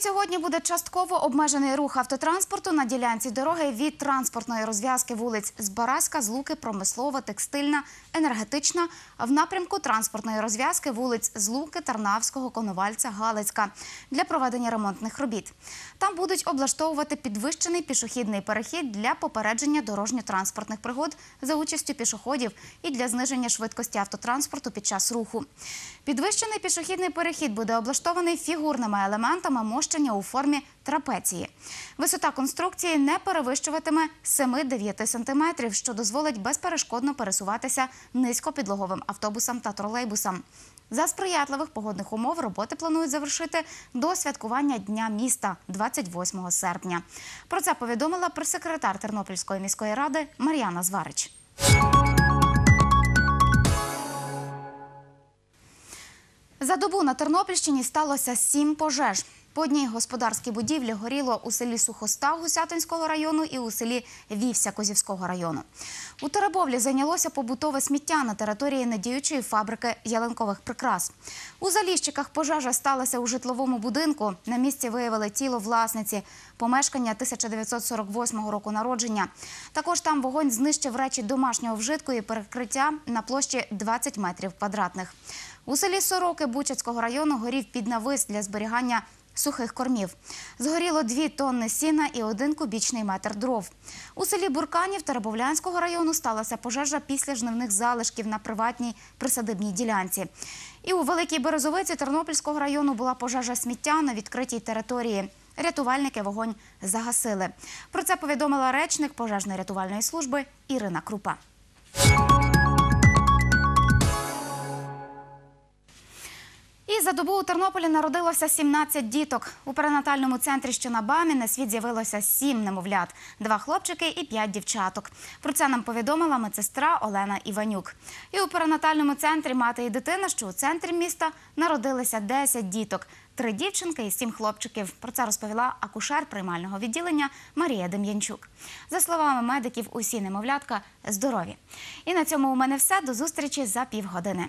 Від сьогодні буде частково обмежений рух автотранспорту на ділянці дороги від транспортної розв'язки вулиць Збараська, Злуки, Промислова, Текстильна, Енергетична в напрямку транспортної розв'язки вулиць Злуки, Тарнавського, Коновальця, Галицька для проведення ремонтних робіт. Там будуть облаштовувати підвищений пішохідний перехід для попередження дорожньо-транспортних пригод за участю пішоходів і для зниження швидкості автотранспорту під час руху. Підвищений пішохідний перехід буде облаштований фігурними елементами мощ підвищення у формі трапеції. Висота конструкції не перевищуватиме 7-9 см, що дозволить безперешкодно пересуватися низькопідлоговим автобусам та тролейбусам. За сприятливих погодних умов роботи планують завершити до святкування дня міста 28 серпня. Про це повідомила прес-секретар Тернопільської міської ради Мар'яна Зварич. За добу на Тернопільщині сталося сім пожеж. По одній господарській будівлі горіло у селі Сухостав Гусятинського району і у селі Вівся Козівського району. У Теребовлі зайнялося побутове сміття на території недіючої фабрики ялинкових прикрас. У Заліщиках пожежа сталася у житловому будинку. На місці виявили тіло власниці помешкання 1948 року народження. Також там вогонь знищив речі домашнього вжитку і перекриття на площі 20 метрів квадратних. У селі Сороки Бучацького району горів піднавис для зберігання сухих кормів. Згоріло дві тонни сіна і один кубічний метр дров. У селі Бурканів Теребовлянського району сталася пожежа після жнивних залишків на приватній присадибній ділянці. І у Великій Березовиці Тернопільського району була пожежа сміття на відкритій території. Рятувальники вогонь загасили. Про це повідомила речник пожежної рятувальної служби Ірина Крупа. за добу у Тернополі народилося 17 діток. У перинатальному центрі, що на Бамі, на світ з'явилося 7 немовлят, два хлопчики і 5 дівчаток. Про це нам повідомила медсестра Олена Іванюк. І у перинатальному центрі мати і дитина, що у центрі міста народилися 10 діток, три дівчинки і 7 хлопчиків. Про це розповіла акушер приймального відділення Марія Дем'янчук. За словами медиків, усі немовлятка здорові. І на цьому у мене все. До зустрічі за півгодини.